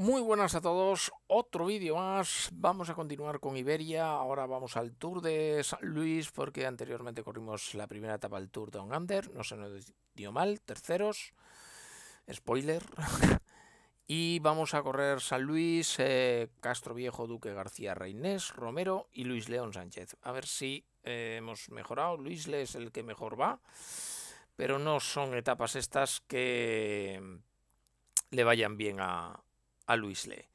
Muy buenas a todos, otro vídeo más, vamos a continuar con Iberia, ahora vamos al Tour de San Luis porque anteriormente corrimos la primera etapa del Tour de Under, no se nos dio mal, terceros, spoiler, y vamos a correr San Luis, eh, Castro Viejo, Duque García Reinés, Romero y Luis León Sánchez, a ver si eh, hemos mejorado, Luis Le es el que mejor va, pero no son etapas estas que le vayan bien a, a Luisle.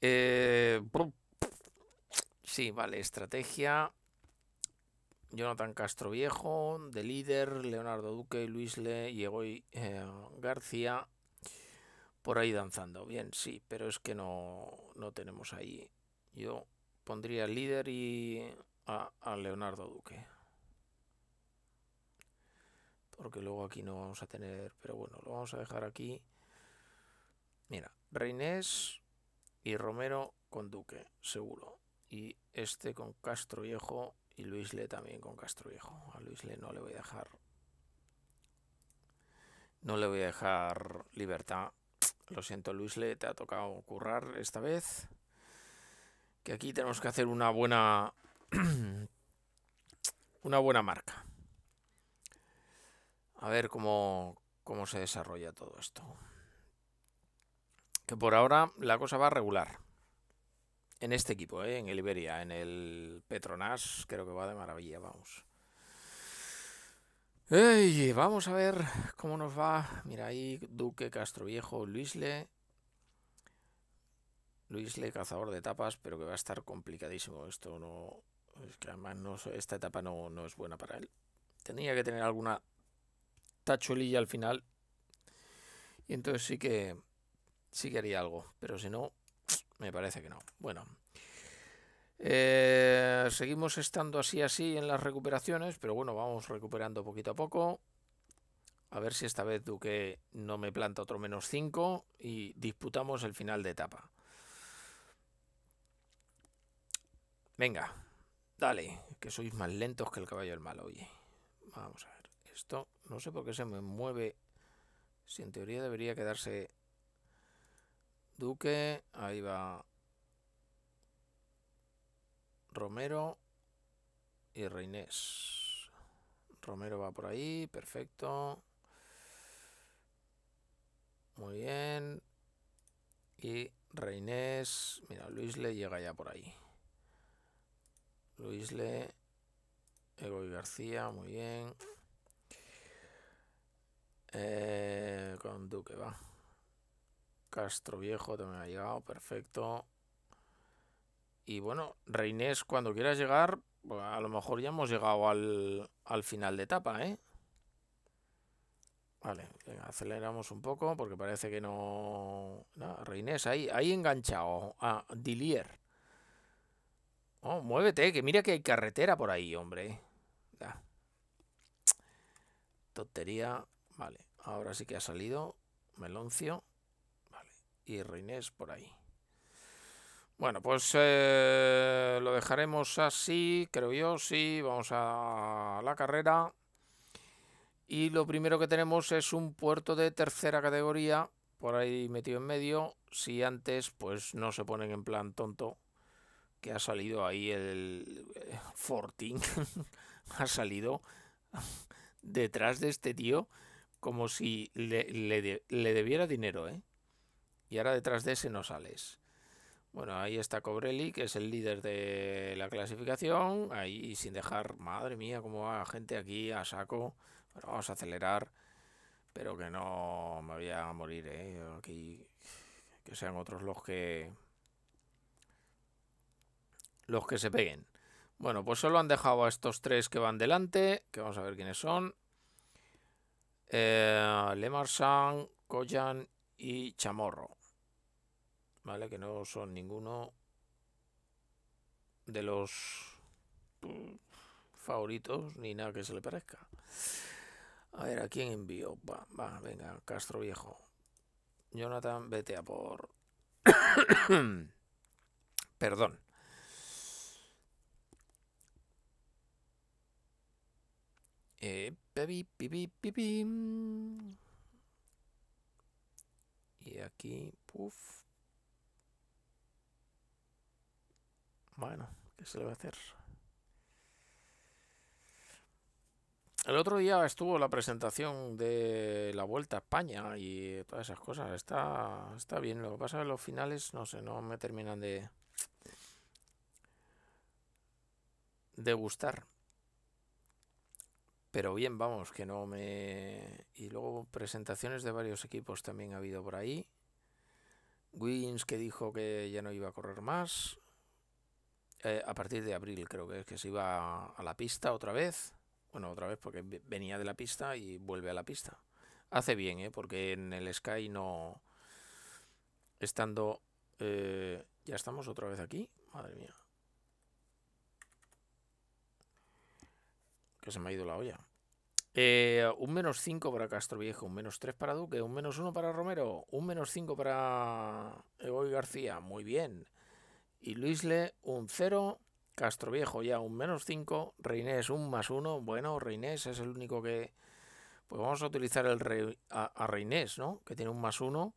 Eh, sí, vale, estrategia. Jonathan Castro Viejo, de líder, Leonardo Duque, Luisle y Egoy eh, García por ahí danzando. Bien, sí, pero es que no, no tenemos ahí. Yo pondría líder y a Leonardo Duque. Porque luego aquí no vamos a tener, pero bueno, lo vamos a dejar aquí. Mira, Reinés y Romero con Duque, seguro. Y este con Castro Viejo y Luis Le también con Castro Viejo. A Luis Le no le voy a dejar. No le voy a dejar libertad. Lo siento, Luis Le, te ha tocado currar esta vez. Que aquí tenemos que hacer una buena. una buena marca. A ver cómo, cómo se desarrolla todo esto que por ahora la cosa va a regular. En este equipo, ¿eh? en el Iberia, en el Petronas, creo que va de maravilla, vamos. vamos a ver cómo nos va. Mira ahí, Duque, Castroviejo, Luisle. Luisle, cazador de etapas pero que va a estar complicadísimo. Esto no. Es que además esta etapa no, no es buena para él. Tenía que tener alguna tacholilla al final. Y entonces sí que sí que haría algo, pero si no, me parece que no. Bueno, eh, seguimos estando así así en las recuperaciones, pero bueno, vamos recuperando poquito a poco. A ver si esta vez Duque no me planta otro menos 5 y disputamos el final de etapa. Venga, dale, que sois más lentos que el caballo del malo, oye. Vamos a ver, esto no sé por qué se me mueve. Si en teoría debería quedarse Duque, ahí va Romero y Reinés. Romero va por ahí, perfecto. Muy bien. Y Reinés, mira, Luis le llega ya por ahí. Luis le, y García, muy bien. Eh, con Duque va. Castro Viejo también ha llegado, perfecto. Y bueno, Reinés, cuando quieras llegar, pues, a lo mejor ya hemos llegado al, final de etapa, ¿eh? Vale, aceleramos un poco porque parece que no... Reinés, ahí, ahí enganchado. a Dilier. Oh, muévete, que mira que hay carretera por ahí, hombre. totería, Vale, ahora sí que ha salido. Meloncio y Reinés por ahí. Bueno, pues eh, lo dejaremos así, creo yo, sí, vamos a la carrera. Y lo primero que tenemos es un puerto de tercera categoría, por ahí metido en medio, si antes pues no se ponen en plan tonto, que ha salido ahí el 14. Eh, ha salido detrás de este tío como si le debiera dinero, ¿eh? y ahora detrás de ese no sales. Bueno, ahí está Cobrelli, que es el líder de la clasificación. Ahí sin dejar, madre mía, cómo va gente aquí a saco. vamos a acelerar. Pero que no me voy a morir, ¿eh? Aquí, que sean otros los que. Los que se peguen. Bueno, pues solo han dejado a estos tres que van delante. Que vamos a ver quiénes son. Eh, Lemarsan, Koyan y Chamorro. ¿vale? Que no son ninguno de los favoritos ni nada que se le parezca. A ver, ¿a quién envío? Va, va, venga, Castro Viejo. Jonathan, vete a por... Perdón. Eh, Y aquí, puff, Bueno, ¿qué se le va a hacer? El otro día estuvo la presentación de la Vuelta a España y todas esas cosas. Está, está bien. Lo que pasa es que los finales, no sé, no me terminan de, de gustar. Pero bien, vamos, que no me... Y luego presentaciones de varios equipos también ha habido por ahí. Wins que dijo que ya no iba a correr más. Eh, a partir de abril, creo que es que se iba a la pista otra vez. Bueno, otra vez porque venía de la pista y vuelve a la pista. Hace bien, ¿eh? porque en el Sky no... Estando... Eh, ya estamos otra vez aquí. Madre mía. Que se me ha ido la olla. Eh, un menos 5 para Castro Viejo, un menos 3 para Duque, un menos 1 para Romero, un menos 5 para y García. Muy bien y Luisle un 0, Castroviejo ya un menos 5, Reinés un más 1, bueno, Reinés es el único que... Pues vamos a utilizar el a, Reinés, ¿no? Que tiene un más 1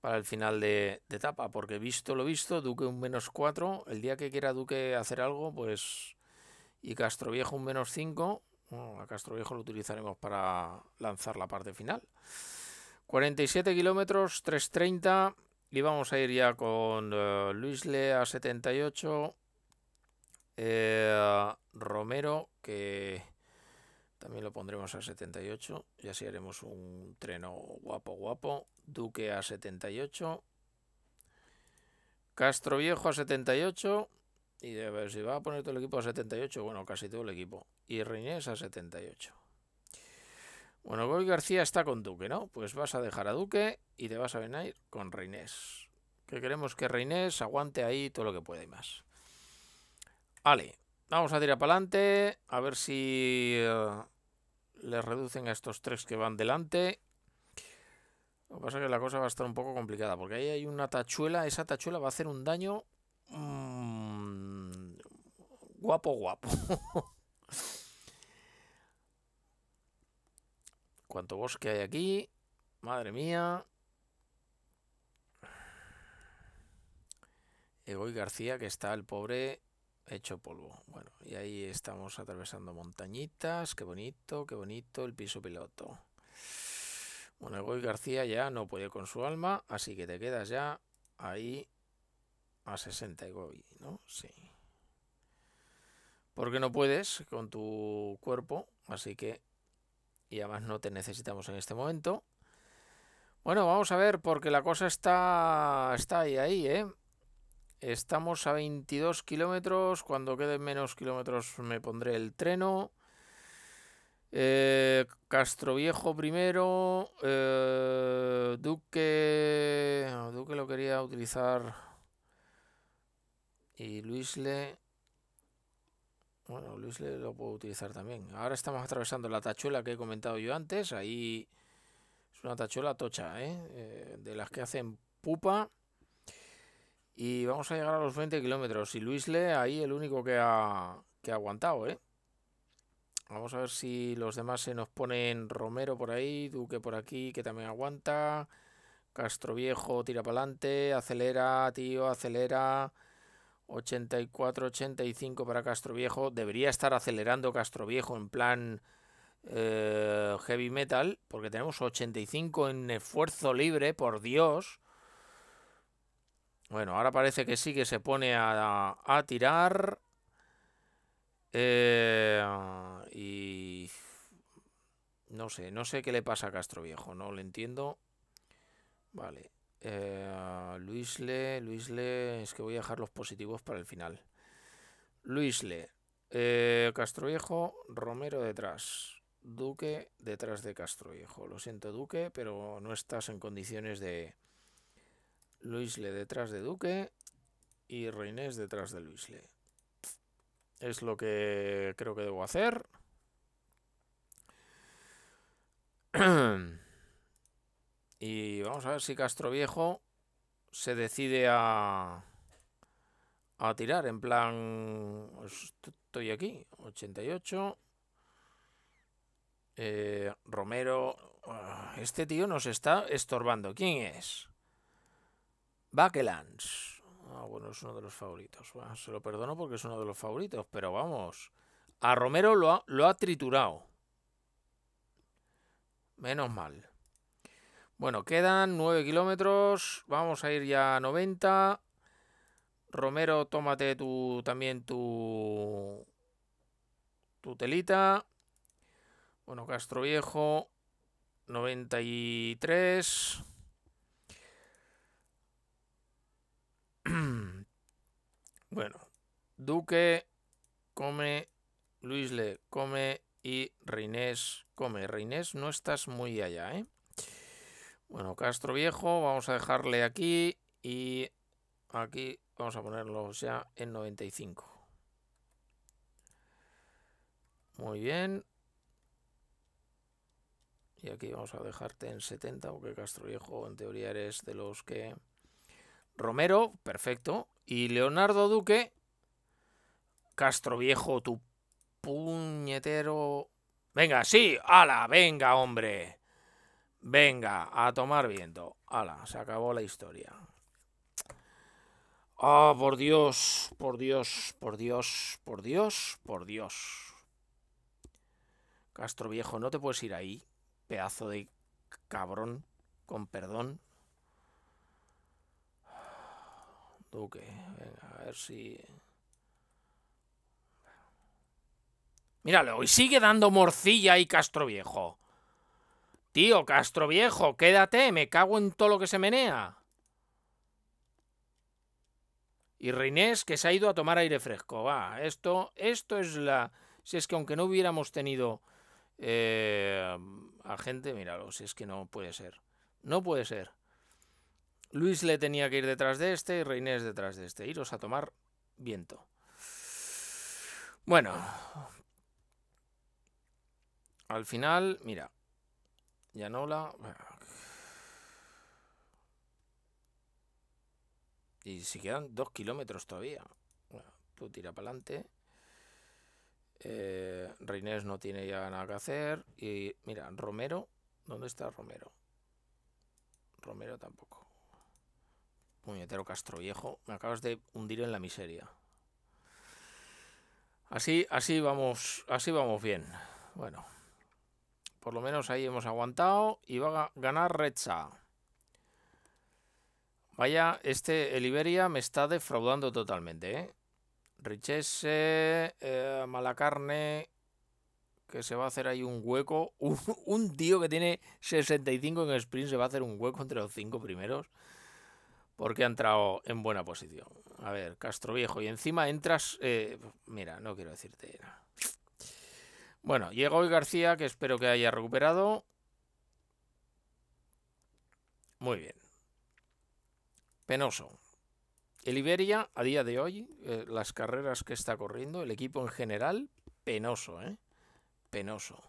para el final de, etapa, porque visto lo visto, Duque un menos 4, el día que quiera Duque hacer algo, pues... Y Castroviejo un menos 5, mm, a Castroviejo lo utilizaremos para lanzar la parte final. 47 kilómetros, 330. Y vamos a ir ya con eh, Luis le a 78. Romero, que también lo pondremos a 78. Y así haremos un treno guapo, guapo. Duque a 78. Castro Viejo a 78. Y a ver si va a poner todo el equipo a 78. Bueno, casi todo el equipo. Y Rinés a 78. Bueno, Goy García está con Duque, ¿no? Pues vas a dejar a Duque y te vas a venir con Reinés. Que queremos que Reinés aguante ahí todo lo que pueda y más. Vale, vamos a tirar para adelante. A ver si eh, le les reducen a estos tres que van delante. Lo que pasa es que la cosa va a estar un poco complicada. Porque ahí hay una tachuela. Esa tachuela va a hacer un daño... Mm, guapo, guapo. cuánto bosque hay aquí. Madre mía. Egoy García, que está el pobre hecho polvo. Bueno, y ahí estamos atravesando montañitas. Qué bonito, qué bonito el piso piloto. Bueno, Egoy García ya no puede con su alma, así que te quedas ya ahí a 60 Egoy, ¿no? Sí. Porque no puedes con tu cuerpo, así que y además no te necesitamos en este momento. Bueno, vamos a ver, porque la cosa está, está ahí, ahí, ¿eh? Estamos a 22 kilómetros. Cuando queden menos kilómetros me pondré el treno. Eh, Castroviejo primero. Eh, Duque. Duque lo quería utilizar. Y Luisle. Bueno, Luisle lo puedo utilizar también. Ahora estamos atravesando la tachuela que he comentado yo antes. Ahí es una tachuela tocha, ¿eh? eh de las que hacen pupa. Y vamos a llegar a los 20 kilómetros. Y Luisle ahí el único que ha, que ha aguantado, ¿eh? Vamos a ver si los demás se nos ponen Romero por ahí, Duque por aquí, que también aguanta. Castro Viejo tira para adelante, acelera, tío, acelera. 84-85 para Castroviejo. Debería estar acelerando Castroviejo en plan eh, heavy metal, porque tenemos 85 en esfuerzo libre, por Dios. Bueno, ahora parece que sí que se pone a, tirar. Eh, y no sé, no sé qué le pasa a Castroviejo, no lo entiendo. Vale, eh, Luisle, Luisle, es que voy a dejar los positivos para el final. Luisle, eh, Castroviejo, Romero detrás. Duque detrás de Castroviejo. Lo siento, Duque, pero no estás en condiciones de. Luisle detrás de Duque y Reinés detrás de Luisle. Es lo que creo que debo hacer. Y vamos a ver si Castro Viejo se decide a, a tirar. En plan, pues, estoy aquí, 88. Eh, Romero. Ah, este tío nos está estorbando. ¿Quién es? Bakelands. Ah, bueno, es uno de los favoritos. se lo perdono porque es uno de los favoritos, pero vamos. A Romero lo ha, lo ha triturado. Menos mal. Bueno, quedan 9 kilómetros. Vamos a ir ya a 90. Romero, tómate tú también tu, tutelita. telita. Bueno, Castro Viejo, 93. Bueno, Duque come, Luisle come y Rinés come. Reinés, no estás muy allá, ¿eh? Bueno, Castro Viejo, vamos a dejarle aquí y aquí vamos a ponerlo ya en 95. Muy bien. Y aquí vamos a dejarte en 70, porque Castro Viejo en teoría eres de los que... Romero, perfecto. Y Leonardo Duque, Castro Viejo, tu puñetero... Venga, sí, ala, venga, hombre. Venga, a tomar viento. ¡Hala! se acabó la historia. Ah, por Dios, por Dios, por Dios, por Dios, por Dios. Castro Viejo, no te puedes ir ahí, pedazo de cabrón, con perdón. Duque, venga, a ver si... Míralo, y sigue dando morcilla ahí Castro Viejo. Tío, Castro Viejo, quédate, me cago en todo lo que se menea. Y Reinés, que se ha ido a tomar aire fresco. Va, esto, esto es la... Si es que aunque no hubiéramos tenido eh, a gente, míralo, si es que no puede ser. No puede ser. Luis le tenía que ir detrás de este y Reinés detrás de este. Iros a tomar viento. Bueno. Al final, mira, Yanola. Ah. Y si quedan dos kilómetros todavía. Ah, tú tira para adelante. Eh, no tiene ya nada que hacer. Y mira, Romero. ¿Dónde está Romero? Romero tampoco. Puñetero Castro Me acabas de hundir en la miseria. Así, así vamos, así vamos bien. Bueno. Por lo menos ahí hemos aguantado. Y va a ganar Recha. Vaya, este, el Iberia me está defraudando totalmente, ¿eh? Richese, eh, mala carne, que se va a hacer ahí un hueco. Un, tío que tiene 65 en el sprint se va a hacer un hueco entre los cinco primeros porque ha entrado en buena posición. A ver, Castro Viejo, y encima entras... Eh, mira, no quiero decirte... Bueno, llegó hoy García, que espero que haya recuperado. Muy bien. Penoso. El Iberia, a día de hoy, eh, las carreras que está corriendo, el equipo en general, penoso, ¿eh? Penoso.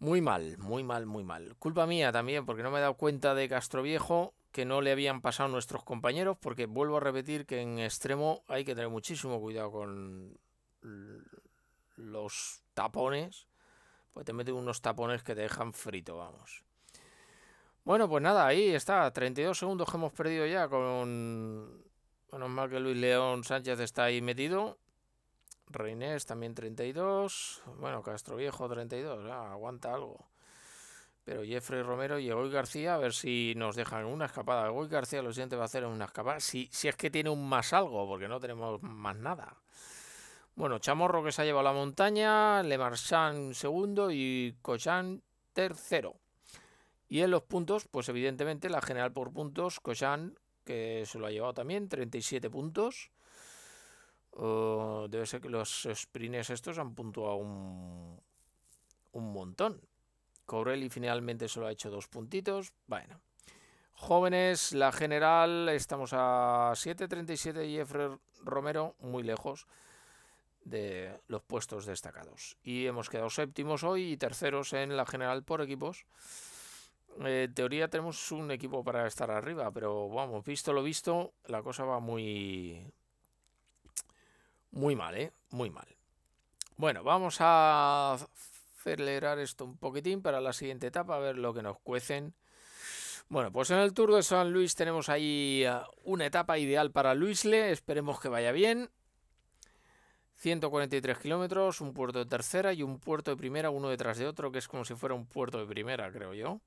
Muy mal, muy mal, muy mal. Culpa mía también, porque no me he dado cuenta de Castroviejo que no le habían pasado nuestros compañeros, porque vuelvo a repetir que en extremo hay que tener muchísimo cuidado con los tapones, pues te meten unos tapones que te dejan frito, vamos. Bueno, pues nada, ahí está, 32 segundos que hemos perdido ya con... Menos mal que Luis León Sánchez está ahí metido. Reinés también 32. Bueno, Castro Viejo 32. Ah, aguanta algo. Pero Jeffrey Romero y Egoy García, a ver si nos dejan una escapada. Egoy García lo siguiente va a hacer una escapada. Si, si es que tiene un más algo, porque no tenemos más nada. Bueno, Chamorro que se ha llevado la montaña, Le Marchand segundo y cochán tercero. Y en los puntos, pues evidentemente la general por puntos, Cochán, que se lo ha llevado también, 37 puntos. Oh, debe ser que los sprints estos han puntuado un, un montón. Corelli finalmente solo ha hecho dos puntitos. Bueno. Jóvenes, la general, estamos a 7.37 Jeffrey Romero, muy lejos de los puestos destacados. Y hemos quedado séptimos hoy y terceros en la general por equipos. Eh, en teoría tenemos un equipo para estar arriba, pero vamos, visto lo visto, la cosa va muy... Muy mal, ¿eh? Muy mal. Bueno, vamos a acelerar esto un poquitín para la siguiente etapa, a ver lo que nos cuecen. Bueno, pues en el Tour de San Luis tenemos ahí eh, una etapa ideal para Luisle, esperemos que vaya bien. 143 kilómetros, un puerto de tercera y un puerto de primera, uno detrás de otro, que es como si fuera un puerto de primera, creo yo.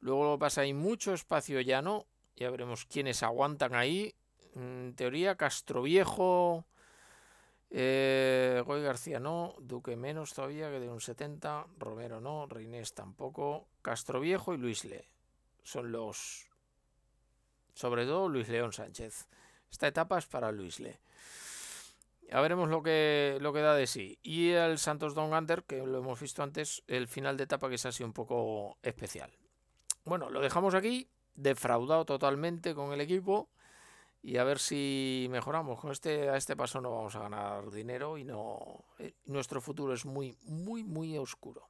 Luego pasa ahí mucho espacio llano, ya veremos quiénes aguantan ahí. En mm, teoría, Castroviejo, eh, Goy García no, Duque menos todavía que de un 70, Romero no, Reinés tampoco, Castroviejo y Luis Le. Son los, sobre todo Luis León Sánchez. Esta etapa es para Luis Le. Ya veremos lo que, lo da de sí. Y el Santos Don Under, que lo hemos visto antes, el final de etapa que se ha sido un poco especial. Bueno, lo dejamos aquí, defraudado totalmente con el equipo. Y a ver si mejoramos. Con este, a este paso no vamos a ganar dinero y no. Eh, nuestro futuro es muy, muy, muy oscuro.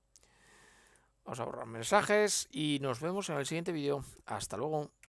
Vamos a borrar mensajes y nos vemos en el siguiente vídeo. Hasta luego.